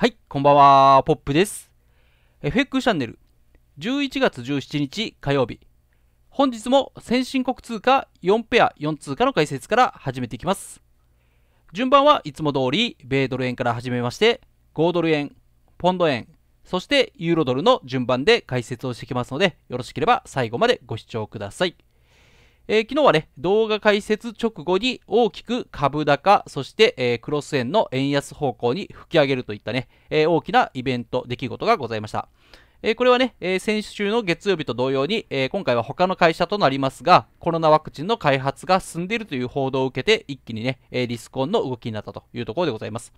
はい、こんばんは、ポップです。FX チャンネル、11月17日火曜日。本日も先進国通貨4ペア4通貨の解説から始めていきます。順番はいつも通り、米ドル円から始めまして、5ドル円、ポンド円、そしてユーロドルの順番で解説をしていきますので、よろしければ最後までご視聴ください。えー、昨日はね、動画解説直後に大きく株高、そして、えー、クロス円の円安方向に吹き上げるといったね、えー、大きなイベント、出来事がございました。えこれはね、え先週の月曜日と同様に、え今回は他の会社となりますが、コロナワクチンの開発が進んでいるという報道を受けて、一気にね、えリスコンの動きになったというところでございます。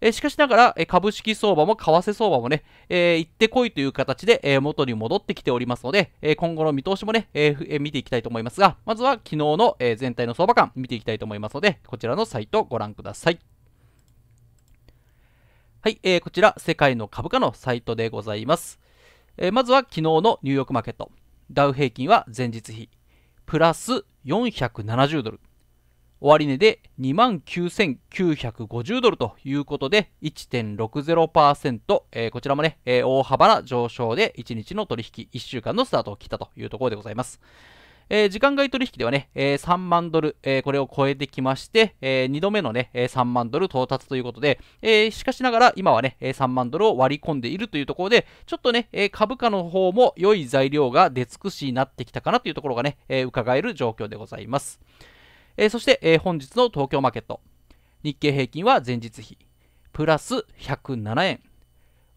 えしかしながら、え株式相場も為替相場もね、え行ってこいという形で、え元に戻ってきておりますので、え今後の見通しもね、え見ていきたいと思いますが、まずは昨日の、え全体の相場感見ていきたいと思いますので、こちらのサイトをご覧ください。はい、えー、こちら、世界の株価のサイトでございます。えー、まずは昨日のニューヨークマーケット。ダウ平均は前日比、プラス470ドル。終値で29,950ドルということで、1.60%、ー、こちらもね、大幅な上昇で1日の取引、1週間のスタートを切ったというところでございます。えー、時間外取引ではね、えー、3万ドル、えー、これを超えてきまして、え2度目のね、え3万ドル到達ということで、えしかしながら今はね、え3万ドルを割り込んでいるというところで、ちょっとね、え株価の方も良い材料が出尽くしになってきたかなというところがね、え伺える状況でございます。えー、そして、えー、本日の東京マーケット。日経平均は前日比、プラス107円。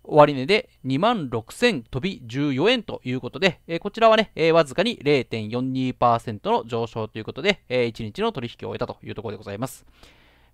終値で2万6000飛び14円ということで、えー、こちらはね、えー、わずかに0.42%の上昇ということで、えー、1日の取引を終えたというところでございます。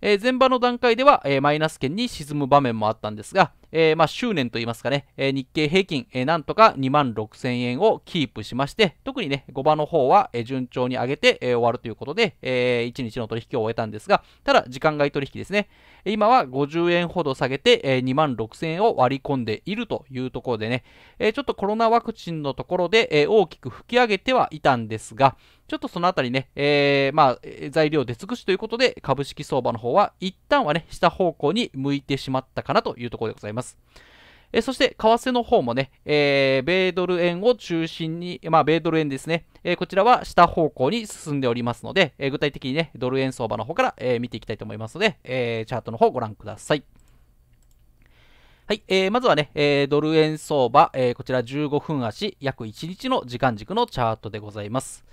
え前場の段階では、えマイナス圏に沈む場面もあったんですが、えまあ、執念といいますかね、え日経平均、えなんとか2万6000円をキープしまして、特にね、5場の方は、え順調に上げて、え終わるということで、え1日の取引を終えたんですが、ただ、時間外取引ですね。今は50円ほど下げて、え2万6000円を割り込んでいるというところでね、えちょっとコロナワクチンのところで、え大きく吹き上げてはいたんですが、ちょっとそのあたりね、えー、まあ、材料出尽くしということで、株式相場の方は一旦はね、下方向に向いてしまったかなというところでございます。えそして、為替の方もね、えー、米ドル円を中心に、まあ、米ドル円ですね、えー、こちらは下方向に進んでおりますので、えー、具体的にね、ドル円相場の方から、え見ていきたいと思いますので、えチャートの方をご覧ください。はい、えー、まずはね、えドル円相場、えこちら15分足、約1日の時間軸のチャートでございます。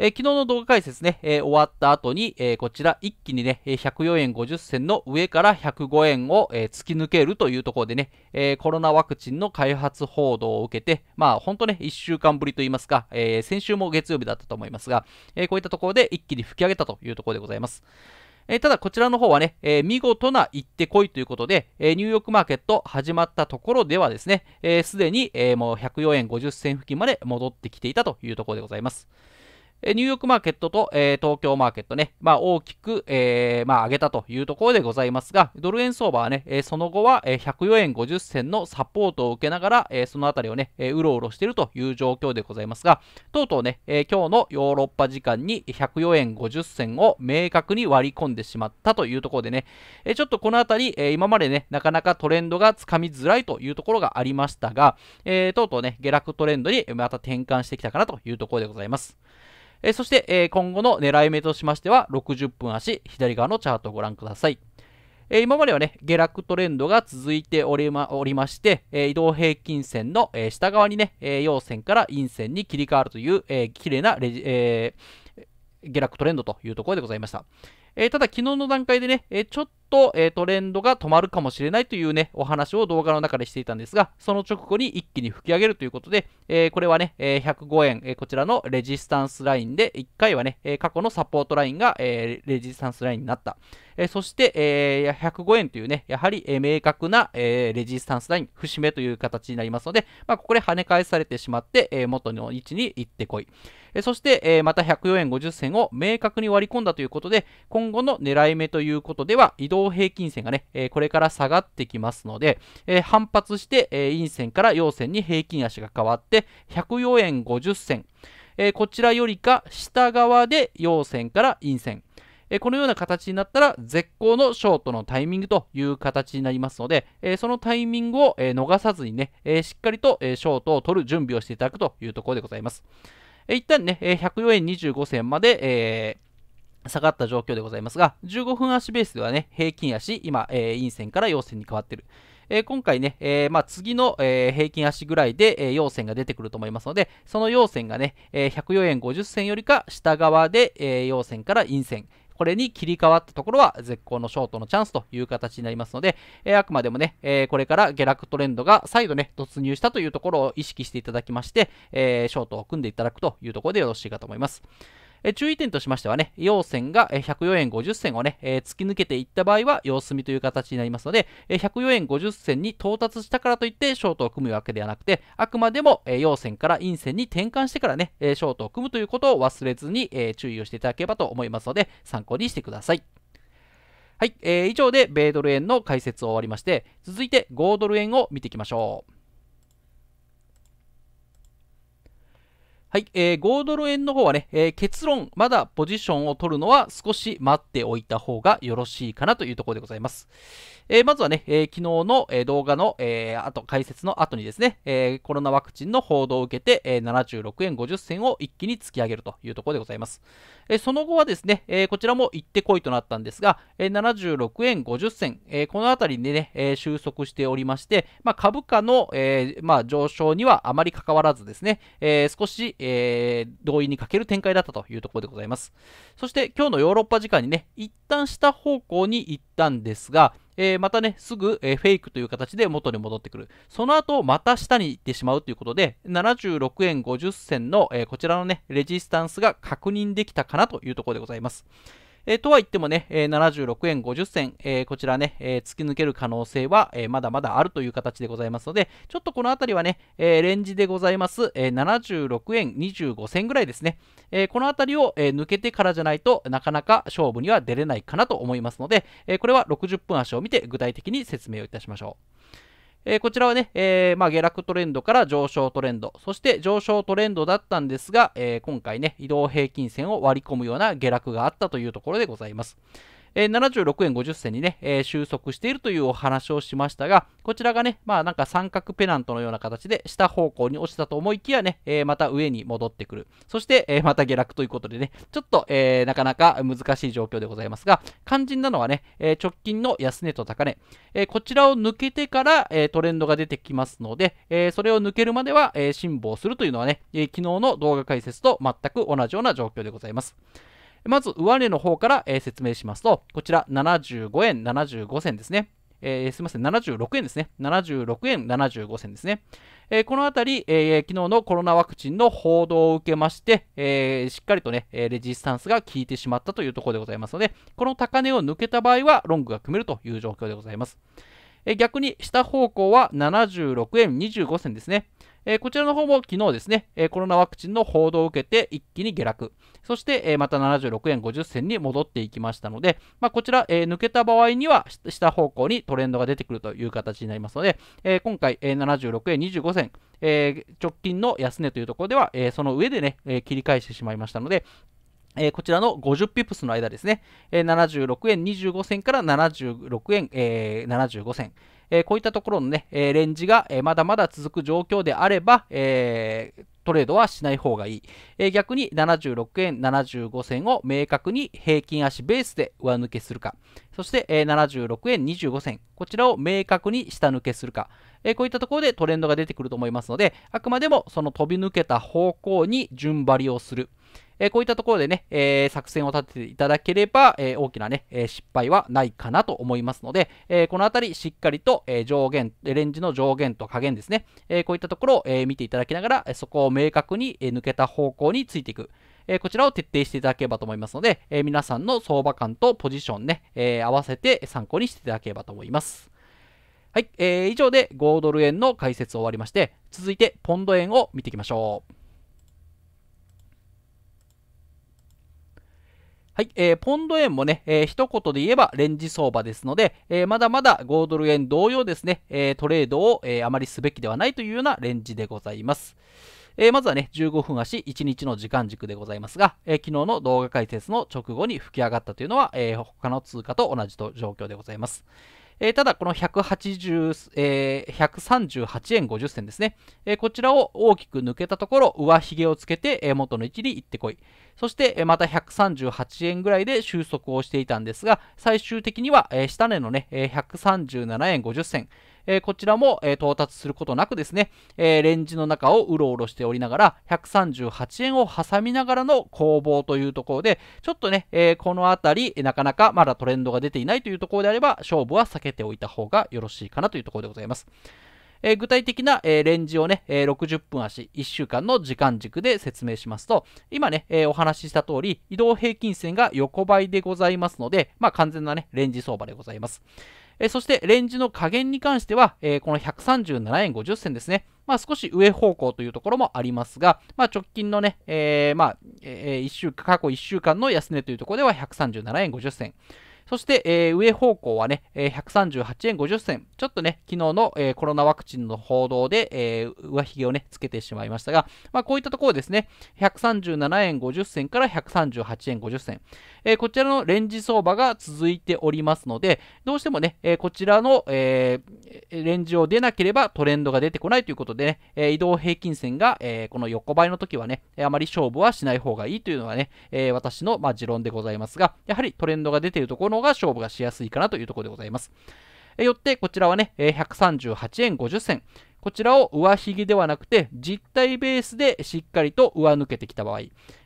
えー、昨日の動画解説ね、えー、終わった後に、えー、こちら一気にね、104円50銭の上から105円を、え突き抜けるというところでね、えコロナワクチンの開発報道を受けて、まあ本当ね、1週間ぶりといいますか、え先週も月曜日だったと思いますが、えこういったところで一気に吹き上げたというところでございます。えただこちらの方はね、えー、見事な行ってこいということで、えー、ニューヨークマーケット始まったところではですね、す、えー、で、に、えもう104円50銭付近まで戻ってきていたというところでございます。ニューヨークマーケットと、えー、東京マーケットね、まあ、大きく、えー、まあ、上げたというところでございますが、ドル円相場はね、えー、その後は、え104円50銭のサポートを受けながら、えそのあたりをね、えうろうろしているという状況でございますが、とうとうね、え今日のヨーロッパ時間に104円50銭を明確に割り込んでしまったというところでね、えちょっとこのあたり、え今までね、なかなかトレンドがつかみづらいというところがありましたが、えとうとうね、下落トレンドにまた転換してきたかなというところでございます。えー、そして、えー、今後の狙い目としましては、60分足、左側のチャートをご覧ください。えー、今まではね、下落トレンドが続いておりまおりまして、え移動平均線の、え下側にね、え陽線から陰線に切り替わるという、えー、綺麗なレジ、え下落トレンドというところでございました。えただ、昨日の段階でね、えちょっと、えー、トレンドが止まるかもしれないというね、お話を動画の中でしていたんですが、その直後に一気に吹き上げるということで、えー、これはね、え105円、えこちらのレジスタンスラインで、1回はね、え過去のサポートラインが、えレジスタンスラインになった。えそして、え105円というね、やはり、え明確な、えレジスタンスライン、節目という形になりますので、まあ、ここで跳ね返されてしまって、え元の位置に行ってこい。そして、また104円50銭を明確に割り込んだということで、今後の狙い目ということでは、移動動平均線がね、えこれから下がってきますので、え反発して、え陰線から陽線に平均足が変わって、104円50銭、えこちらよりか下側で陽線から陰線、このような形になったら絶好のショートのタイミングという形になりますので、そのタイミングを、逃さずにね、しっかりと、ショートを取る準備をしていただくというところでございます。一旦ね、104円25銭まで、えー下がった状況でございますが、15分足ベースではね、平均足、今、えー、陰線から陽線に変わってる。えー、今回ね、えー、まあ、次の、えー、平均足ぐらいで、え陽線が出てくると思いますので、その陽線がね、え104円50銭よりか下側で、え陽線から陰線。これに切り替わったところは絶好のショートのチャンスという形になりますので、えー、あくまでもね、えー、これから下落トレンドが再度ね、突入したというところを意識していただきまして、えー、ショートを組んでいただくというところでよろしいかと思います。え注意点としましてはね、陽線が104円50銭をね、え突き抜けていった場合は様子見という形になりますので、え104円50銭に到達したからといってショートを組むわけではなくて、あくまでも、え陽線から陰線に転換してからね、えショートを組むということを忘れずに、え注意をしていただければと思いますので、参考にしてください。はい、えー、以上で米ドル円の解説を終わりまして、続いて5ドル円を見ていきましょう。はい、えー、5ドル円の方はね、えー、結論、まだポジションを取るのは少し待っておいた方がよろしいかなというところでございます。えー、まずはね、えー、昨日の、動画の、えー、後、解説の後にですね、えー、コロナワクチンの報道を受けて、えー、76円50銭を一気に突き上げるというところでございます。えー、その後はですね、えー、こちらも行ってこいとなったんですが、えー、76円50銭、えー、このあたりでね、えー、収束しておりまして、まあ、株価の、えーまあ、上昇にはあまり関わらずですね、えー、少しえー、にかける展開だったというところでございます。そして今日のヨーロッパ時間にね、一旦下方向に行ったんですが、えー、またね、すぐ、えー、フェイクという形で元に戻ってくる。その後、また下に行ってしまうということで、76円50銭の、えー、こちらのね、レジスタンスが確認できたかなというところでございます。えとは言ってもね、え76円50銭、えこちらね、え突き抜ける可能性は、えまだまだあるという形でございますので、ちょっとこのあたりはね、えレンジでございます、え76円25銭ぐらいですね、えこのあたりを、え抜けてからじゃないとなかなか勝負には出れないかなと思いますので、えこれは60分足を見て具体的に説明をいたしましょう。えー、こちらはね、えー、まあ、下落トレンドから上昇トレンド、そして上昇トレンドだったんですが、えー、今回ね、移動平均線を割り込むような下落があったというところでございます。えー、76円50銭にね、えー、収束しているというお話をしましたが、こちらがね、まあなんか三角ペナントのような形で下方向に落ちたと思いきやね、えー、また上に戻ってくる。そして、えまた下落ということでね、ちょっと、えなかなか難しい状況でございますが、肝心なのはね、え直近の安値と高値、えこちらを抜けてから、えトレンドが出てきますので、えそれを抜けるまでは、え辛抱するというのはね、え昨日の動画解説と全く同じような状況でございます。まず、上値の方から、えー、説明しますと、こちら75円75銭ですね。えー、すみません、76円ですね。76円75銭ですね。えー、このあたり、えー、昨日のコロナワクチンの報道を受けまして、えー、しっかりとね、レジスタンスが効いてしまったというところでございますので、この高値を抜けた場合は、ロングが組めるという状況でございます。え逆に、下方向は76円25銭ですね。えこちらの方も昨日ですね、えコロナワクチンの報道を受けて一気に下落。そして、えまた76円50銭に戻っていきましたので、まあ、こちら、え抜けた場合には下方向にトレンドが出てくるという形になりますので、え今回、え76円25銭、え直近の安値というところでは、えその上でね、え切り返してしまいましたので、えー、こちらの50ピプスの間ですね、えー、76円25銭から76円、えー、75銭、えー、こういったところのね、えー、レンジが、えまだまだ続く状況であれば、えー、トレードはしない方がいい、え逆に76円75銭を明確に平均足ベースで上抜けするかそして、え76円25銭こちらを明確に下抜けするか、えこういったところでトレンドが出てくると思いますのであくまでもその飛び抜けた方向に順張りをするえこういったところでね、え作戦を立てていただければ、え大きなね、え失敗はないかなと思いますので、えこのあたりしっかりと、え上限、レンジの上限と下限ですね、えこういったところを、え見ていただきながら、そこを明確に、え抜けた方向についていく。えこちらを徹底していただければと思いますので、え皆さんの相場感とポジションね、え合わせて参考にしていただければと思います。はい、えー、以上で5ドル円の解説を終わりまして、続いてポンド円を見ていきましょう。はい、えー、ポンド円もね、えー、一言で言えばレンジ相場ですので、えー、まだまだ5ドル円同様ですね、えー、トレードを、えあまりすべきではないというようなレンジでございます。えまずはね、15分足1日の時間軸でございますが、え昨日の動画解説の直後に吹き上がったというのは、え他の通貨と同じと状況でございます。えー、ただ、この180、えー、138円50銭ですね、えー、こちらを大きく抜けたところ、上髭をつけて、え元の位置に行ってこい。そして、えまた138円ぐらいで収束をしていたんですが、最終的には、え下値のね、え137円50銭、えー、こちらも、えー、到達することなくですね、えー、レンジの中をうろうろしておりながら、138円を挟みながらの攻防というところで、ちょっとね、えこのあたり、なかなかまだトレンドが出ていないというところであれば、勝負は避けておいた方がよろしいかなというところでございます。えー、具体的な、えー、レンジをね、えー、60分足1週間の時間軸で説明しますと今ね、えお話しした通り移動平均線が横ばいでございますので、まあ、完全なねレンジ相場でございます、えそしてレンジの加減に関しては、えこの137円50銭ですね。まあ、少し上方向というところもありますが、まあ、直近のね、えー、まあ、えー、1週過去1週間の安値というところでは137円50銭。そして、えー、上方向はね、えー、138円50銭。ちょっとね、昨日の、えー、コロナワクチンの報道で、えー、上髭をね、つけてしまいましたが、まあ、こういったところですね、137円50銭から138円50銭。えー、こちらのレンジ相場が続いておりますので、どうしてもね、えー、こちらの、えー、レンジを出なければトレンドが出てこないということでね、え移動平均線が、えこの横ばいの時はね、あまり勝負はしない方がいいというのはね、え私の、まあ、持論でございますが、やはりトレンドが出ているところの方が勝負がしやすいかなというところでございます。よって、こちらはね、138円50銭。こちらを上髭ではなくて、実体ベースでしっかりと上抜けてきた場合、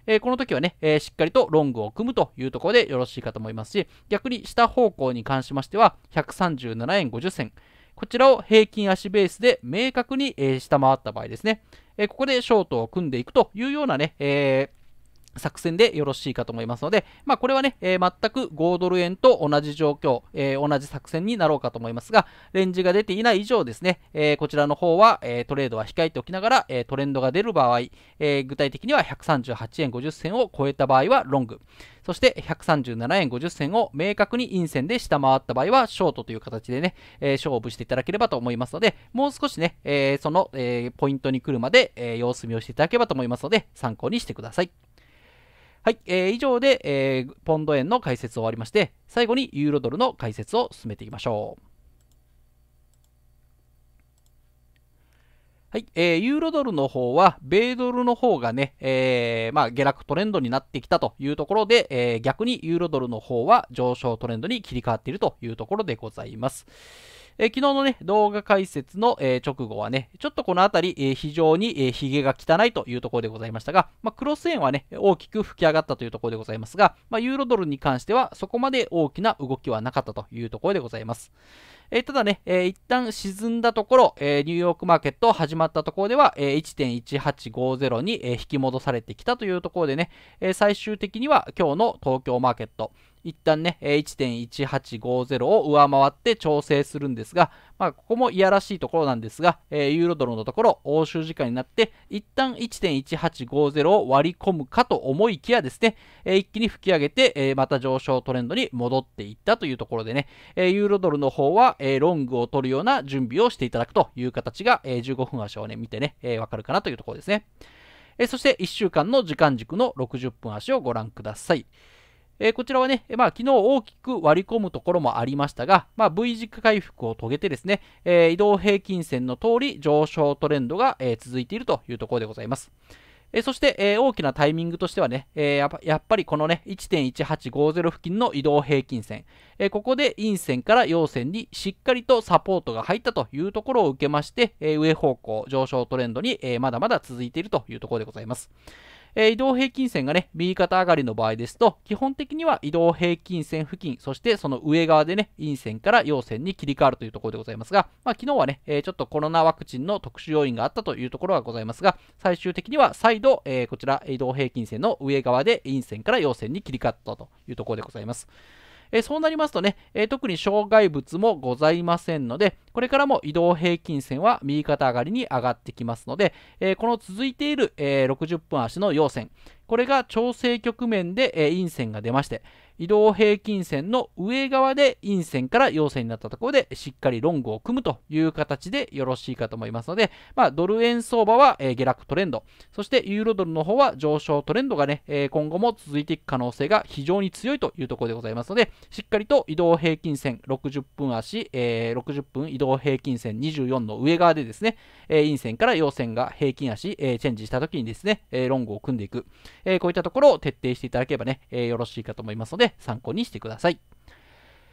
えー、この時はね、えー、しっかりとロングを組むというところでよろしいかと思いますし、逆に下方向に関しましては、137円50銭。こちらを平均足ベースで明確に、下回った場合ですね。えここでショートを組んでいくというようなね、えー作戦でよろしいかと思いますので、まあ、これはね、えー、全く5ドル円と同じ状況、えー、同じ作戦になろうかと思いますが、レンジが出ていない以上ですね、えー、こちらの方は、えトレードは控えておきながら、えトレンドが出る場合、え具体的には138円50銭を超えた場合はロング、そして137円50銭を明確に陰線で下回った場合はショートという形でね、え勝負していただければと思いますので、もう少しね、えその、えポイントに来るまで、え様子見をしていただければと思いますので、参考にしてください。はい、えー、以上で、えー、ポンド円の解説を終わりまして、最後にユーロドルの解説を進めていきましょう。はい、えー、ユーロドルの方は、米ドルの方がね、えー、まあ、下落トレンドになってきたというところで、えー、逆にユーロドルの方は上昇トレンドに切り替わっているというところでございます。えー、昨日のね、動画解説の、えー、直後はね、ちょっとこの辺り、えー、非常に、えー、髭が汚いというところでございましたが、まあ、クロス円はね、大きく吹き上がったというところでございますが、まあ、ユーロドルに関してはそこまで大きな動きはなかったというところでございます。えただね、えー、一旦沈んだところ、えー、ニューヨークマーケット始まったところでは、えー、1.1850に、え引き戻されてきたというところでね、え最終的には今日の東京マーケット、一旦ね、1.1850を上回って調整するんですが、まあ、ここもいやらしいところなんですが、えー、ユーロドルのところ、欧州時間になって、一旦1.1850を割り込むかと思いきやですね、えー、一気に吹き上げて、えー、また上昇トレンドに戻っていったというところでね、えユーロドルの方は、えロングを取るような準備をしていただくという形が、え15分足をね、見てね、えー、わかるかなというところですね。えそして1週間の時間軸の60分足をご覧ください。えこちらはね、まあ、昨日大きく割り込むところもありましたが、まあ、V 字回復を遂げてですね、え移動平均線の通り上昇トレンドが、え続いているというところでございます。えそして、え大きなタイミングとしてはね、えやっぱりこのね、1.1850付近の移動平均線、えここで陰線から陽線にしっかりとサポートが入ったというところを受けまして、え上方向上昇トレンドに、えまだまだ続いているというところでございます。えー、移動平均線がね、右肩上がりの場合ですと、基本的には移動平均線付近、そしてその上側でね、陰線から陽線に切り替わるというところでございますが、まあ、昨日はね、えー、ちょっとコロナワクチンの特殊要因があったというところはございますが、最終的には再度、えー、こちら移動平均線の上側で陰線から陽線に切り替わったというところでございます。えそうなりますとね、え特に障害物もございませんので、これからも移動平均線は右肩上がりに上がってきますので、えこの続いている、え60分足の陽線、これが調整局面で、え陰線が出まして、移動平均線の上側で陰線から陽線になったところでしっかりロングを組むという形でよろしいかと思いますので、まあ、ドル円相場は、え下落トレンド、そしてユーロドルの方は上昇トレンドがね、え今後も続いていく可能性が非常に強いというところでございますので、しっかりと移動平均線60分足、え60分移動平均線24の上側でですね、え陰線から陽線が平均足、えチェンジした時にですね、えロングを組んでいく、えこういったところを徹底していただければね、えよろしいかと思いますので、参考にしてください。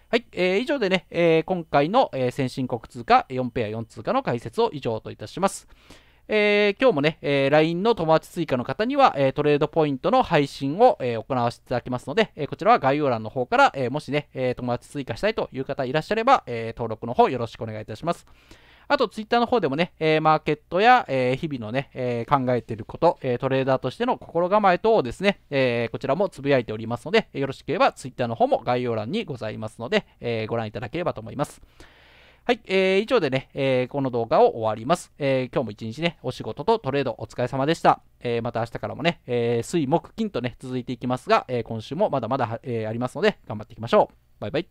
はい、えー、以上でね、えー、今回の、えー、先進国通貨4ペア4通貨の解説を以上といたします。えー、今日もね、えー、LINE の友達追加の方には、えー、トレードポイントの配信を、え行わせていただきますので、えこちらは概要欄の方から、えもしね、え友達追加したいという方いらっしゃれば、え登録の方よろしくお願いいたします。あと、ツイッターの方でもね、えー、マーケットや、えー、日々のね、えー、考えていること、えトレーダーとしての心構え等をですね、えこちらもつぶやいておりますので、よろしければツイッターの方も概要欄にございますので、えご覧いただければと思います。はい、えー、以上でね、えー、この動画を終わります。えー、今日も一日ね、お仕事とトレードお疲れ様でした。えー、また明日からもね、えー、水、木、金とね、続いていきますが、え今週もまだまだ、えありますので、頑張っていきましょう。バイバイ。